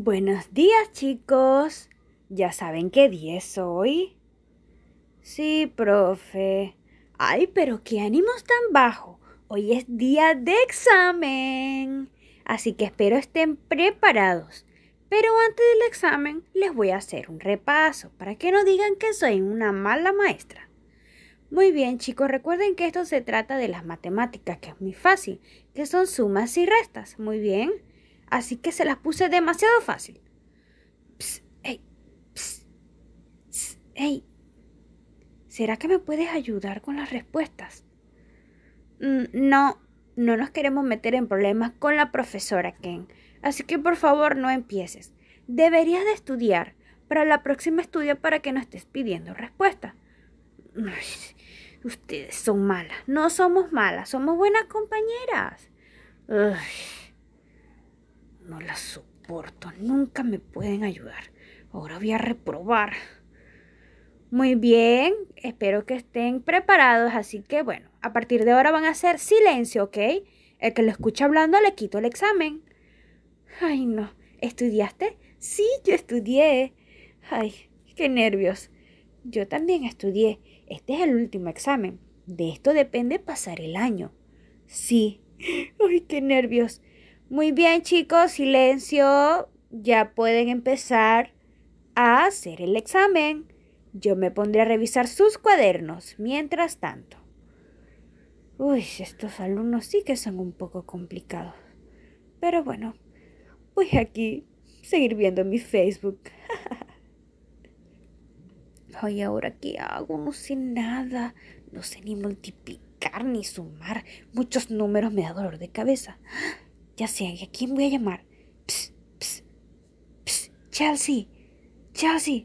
Buenos días chicos. ¿Ya saben qué día es hoy? Sí, profe. Ay, pero qué ánimos tan bajo. Hoy es día de examen. Así que espero estén preparados. Pero antes del examen les voy a hacer un repaso para que no digan que soy una mala maestra. Muy bien chicos, recuerden que esto se trata de las matemáticas, que es muy fácil, que son sumas y restas. Muy bien así que se las puse demasiado fácil. Psst, hey, psst, hey. ¿Será que me puedes ayudar con las respuestas? Mm, no, no nos queremos meter en problemas con la profesora Ken, así que por favor no empieces. Deberías de estudiar para la próxima estudia para que no estés pidiendo respuestas. ustedes son malas, no somos malas, somos buenas compañeras. No la soporto, nunca me pueden ayudar. Ahora voy a reprobar. Muy bien, espero que estén preparados, así que bueno, a partir de ahora van a hacer silencio, ¿ok? El que lo escucha hablando le quito el examen. Ay, no, ¿estudiaste? Sí, yo estudié. Ay, qué nervios. Yo también estudié. Este es el último examen. De esto depende pasar el año. Sí. Ay, qué nervios. Muy bien chicos, silencio. Ya pueden empezar a hacer el examen. Yo me pondré a revisar sus cuadernos mientras tanto. Uy, estos alumnos sí que son un poco complicados. Pero bueno, voy aquí seguir viendo mi Facebook. Ay, ahora qué hago, no sé nada. No sé ni multiplicar ni sumar. Muchos números me da dolor de cabeza. Ya sé, ¿a quién voy a llamar? Psst, psst, psst, Chelsea, Chelsea.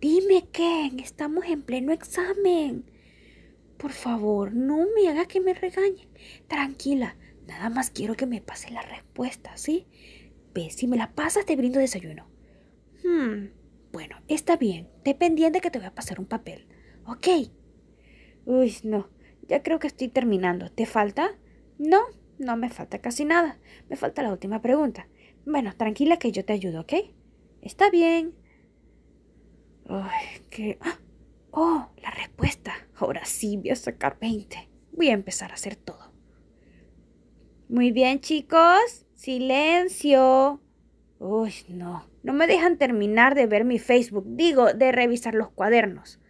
Dime, Ken, estamos en pleno examen. Por favor, no me hagas que me regañen. Tranquila, nada más quiero que me pase la respuesta, ¿sí? Ve, si me la pasas te brindo desayuno. Hmm, bueno, está bien. Dependiente que te voy a pasar un papel. ¿Ok? Uy, no. Ya creo que estoy terminando. ¿Te falta? No, no me falta casi nada. Me falta la última pregunta. Bueno, tranquila que yo te ayudo, ¿ok? Está bien. Ay, qué... ¡Ah! Oh, la respuesta. Ahora sí voy a sacar 20. Voy a empezar a hacer todo. Muy bien, chicos. Silencio. Uy, no. No me dejan terminar de ver mi Facebook. Digo, de revisar los cuadernos.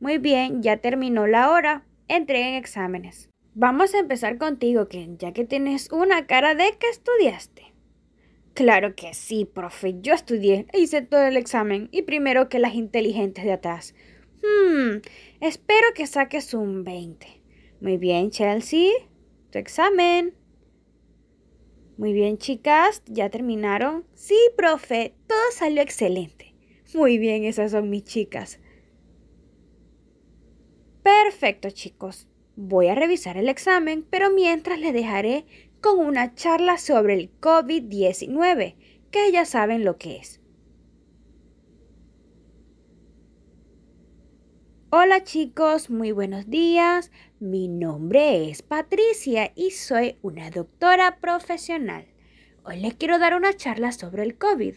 Muy bien, ya terminó la hora. Entreguen exámenes. Vamos a empezar contigo, Ken, ya que tienes una cara de que estudiaste. Claro que sí, profe. Yo estudié e hice todo el examen y primero que las inteligentes de atrás. Hmm, espero que saques un 20. Muy bien, Chelsea. Tu examen. Muy bien, chicas. ¿Ya terminaron? Sí, profe. Todo salió excelente. Muy bien, esas son mis chicas. Perfecto, chicos. Voy a revisar el examen, pero mientras le dejaré con una charla sobre el COVID-19, que ya saben lo que es. Hola chicos, muy buenos días. Mi nombre es Patricia y soy una doctora profesional. Hoy les quiero dar una charla sobre el COVID.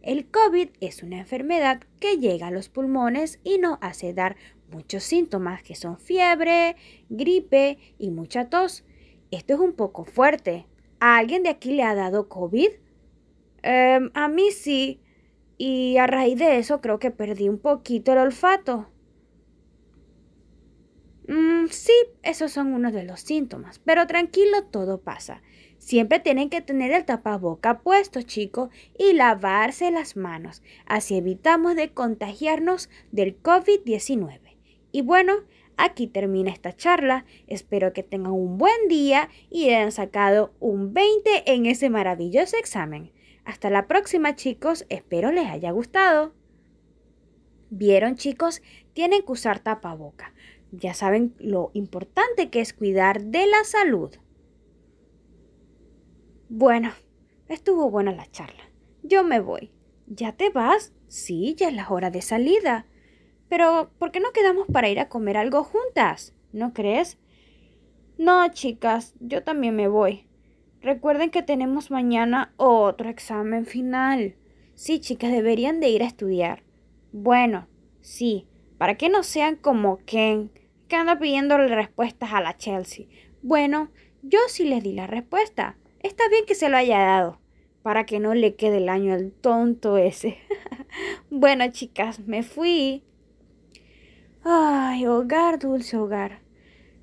El COVID es una enfermedad que llega a los pulmones y no hace dar muchos síntomas que son fiebre, gripe y mucha tos. Esto es un poco fuerte. ¿A alguien de aquí le ha dado COVID? Em, a mí sí. Y a raíz de eso creo que perdí un poquito el olfato. Mm, sí, esos son unos de los síntomas. Pero tranquilo, todo pasa. Siempre tienen que tener el tapaboca puesto, chicos, y lavarse las manos. Así evitamos de contagiarnos del COVID-19. Y bueno, aquí termina esta charla. Espero que tengan un buen día y hayan sacado un 20 en ese maravilloso examen. Hasta la próxima chicos, espero les haya gustado. Vieron chicos, tienen que usar tapaboca. Ya saben lo importante que es cuidar de la salud. Bueno, estuvo buena la charla. Yo me voy. ¿Ya te vas? Sí, ya es la hora de salida. Pero, ¿por qué no quedamos para ir a comer algo juntas? ¿No crees? No, chicas, yo también me voy. Recuerden que tenemos mañana otro examen final. Sí, chicas, deberían de ir a estudiar. Bueno, sí, para que no sean como Ken, que anda pidiéndole respuestas a la Chelsea. Bueno, yo sí les di la respuesta. Está bien que se lo haya dado, para que no le quede el año al tonto ese. bueno, chicas, me fui. Ay, hogar, dulce hogar.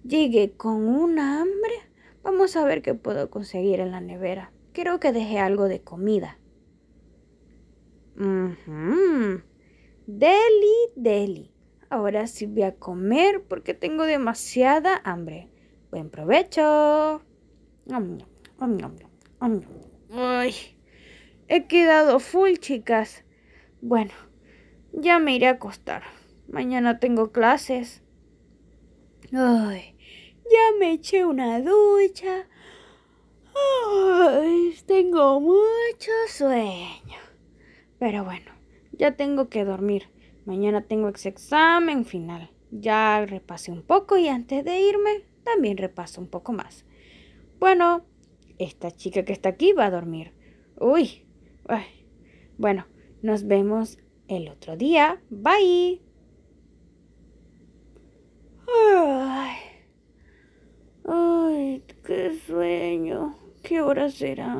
Llegué con una hambre. Vamos a ver qué puedo conseguir en la nevera. Creo que dejé algo de comida. Mm Delhi Deli, deli. Ahora sí voy a comer porque tengo demasiada hambre. Buen provecho. Ay, he quedado full, chicas. Bueno, ya me iré a acostar. Mañana tengo clases. Ay, ya me eché una ducha. Ay, tengo mucho sueño. Pero bueno, ya tengo que dormir. Mañana tengo ese examen final. Ya repasé un poco y antes de irme también repaso un poco más. Bueno, esta chica que está aquí va a dormir. Uy. Bueno, nos vemos el otro día. Bye. sueño. ¿Qué hora será?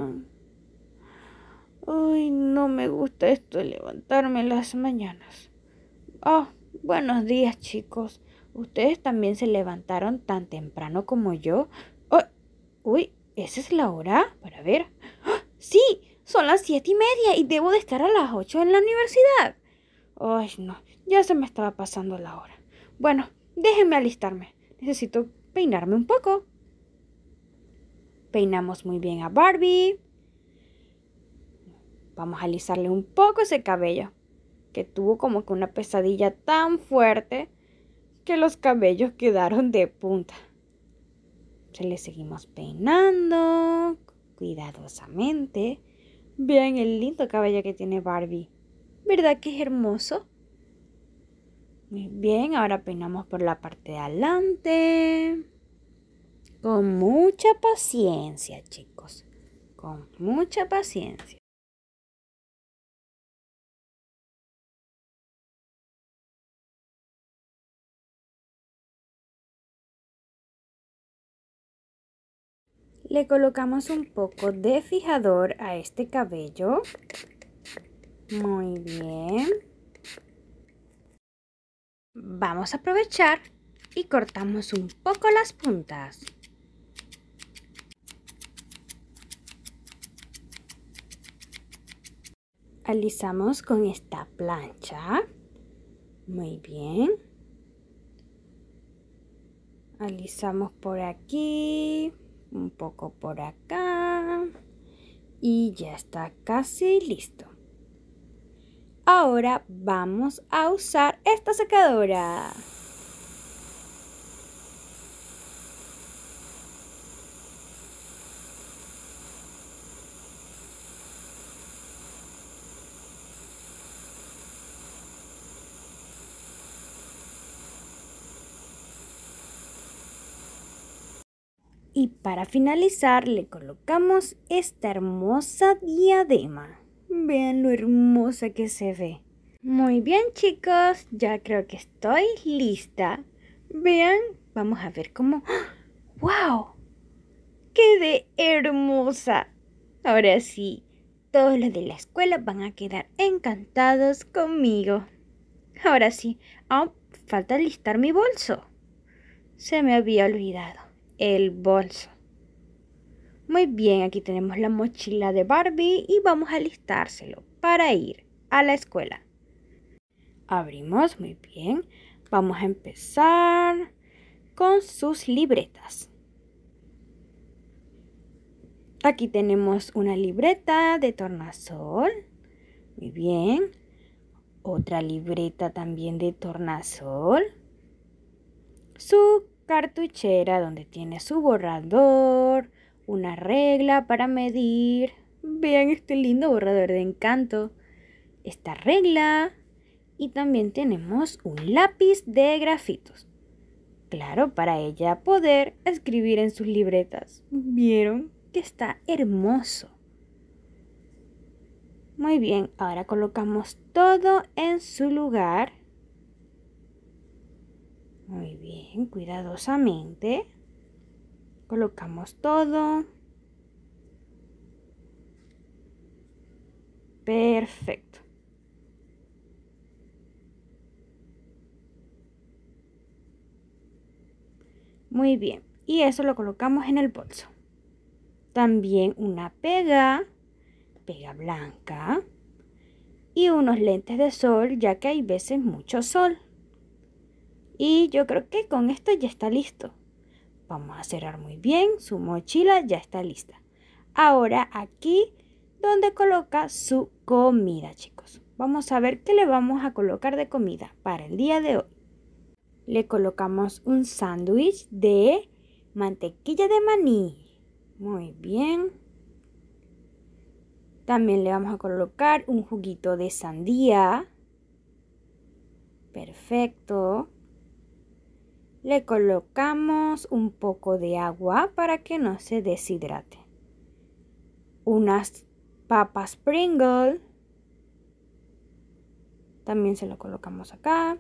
Ay, no me gusta esto de levantarme las mañanas. Oh, buenos días, chicos. ¿Ustedes también se levantaron tan temprano como yo? uy, ¿esa es la hora? Para ver. Ah, sí, son las siete y media y debo de estar a las ocho en la universidad. Ay, no, ya se me estaba pasando la hora. Bueno, déjenme alistarme. Necesito peinarme un poco. Peinamos muy bien a Barbie. Vamos a alisarle un poco ese cabello, que tuvo como que una pesadilla tan fuerte que los cabellos quedaron de punta. Se le seguimos peinando cuidadosamente. Vean el lindo cabello que tiene Barbie. ¿Verdad que es hermoso? Muy bien, ahora peinamos por la parte de adelante. Con mucha paciencia, chicos. Con mucha paciencia. Le colocamos un poco de fijador a este cabello. Muy bien. Vamos a aprovechar y cortamos un poco las puntas. alisamos con esta plancha. Muy bien. Alisamos por aquí, un poco por acá. Y ya está casi listo. Ahora vamos a usar esta secadora. Y para finalizar le colocamos esta hermosa diadema. Vean lo hermosa que se ve. Muy bien chicos, ya creo que estoy lista. Vean, vamos a ver cómo... ¡Wow! ¡Ah! Qué de hermosa! Ahora sí, todos los de la escuela van a quedar encantados conmigo. Ahora sí, ah, falta listar mi bolso. Se me había olvidado el bolso. Muy bien, aquí tenemos la mochila de Barbie y vamos a listárselo para ir a la escuela. Abrimos, muy bien. Vamos a empezar con sus libretas. Aquí tenemos una libreta de tornasol. Muy bien. Otra libreta también de tornasol. Su cartuchera donde tiene su borrador, una regla para medir. Vean este lindo borrador de encanto. Esta regla. Y también tenemos un lápiz de grafitos. Claro, para ella poder escribir en sus libretas. ¿Vieron? Que está hermoso. Muy bien, ahora colocamos todo en su lugar. Muy bien, cuidadosamente. Colocamos todo. Perfecto. Muy bien. Y eso lo colocamos en el bolso. También una pega, pega blanca y unos lentes de sol, ya que hay veces mucho sol. Y yo creo que con esto ya está listo. Vamos a cerrar muy bien, su mochila ya está lista. Ahora aquí donde coloca su comida, chicos. Vamos a ver qué le vamos a colocar de comida para el día de hoy. Le colocamos un sándwich de mantequilla de maní. Muy bien. También le vamos a colocar un juguito de sandía. Perfecto. Le colocamos un poco de agua para que no se deshidrate. Unas papas Pringle. También se lo colocamos acá.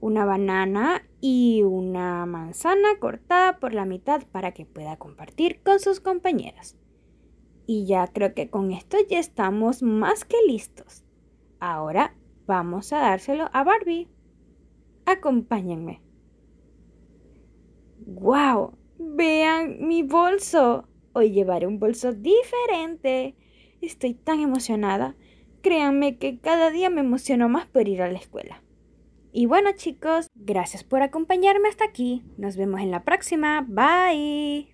Una banana y una manzana cortada por la mitad para que pueda compartir con sus compañeras. Y ya creo que con esto ya estamos más que listos. Ahora vamos a dárselo a Barbie. Acompáñenme. ¡Wow! Vean mi bolso. Hoy llevaré un bolso diferente. Estoy tan emocionada. Créanme que cada día me emociono más por ir a la escuela. Y bueno chicos, gracias por acompañarme hasta aquí. Nos vemos en la próxima. Bye.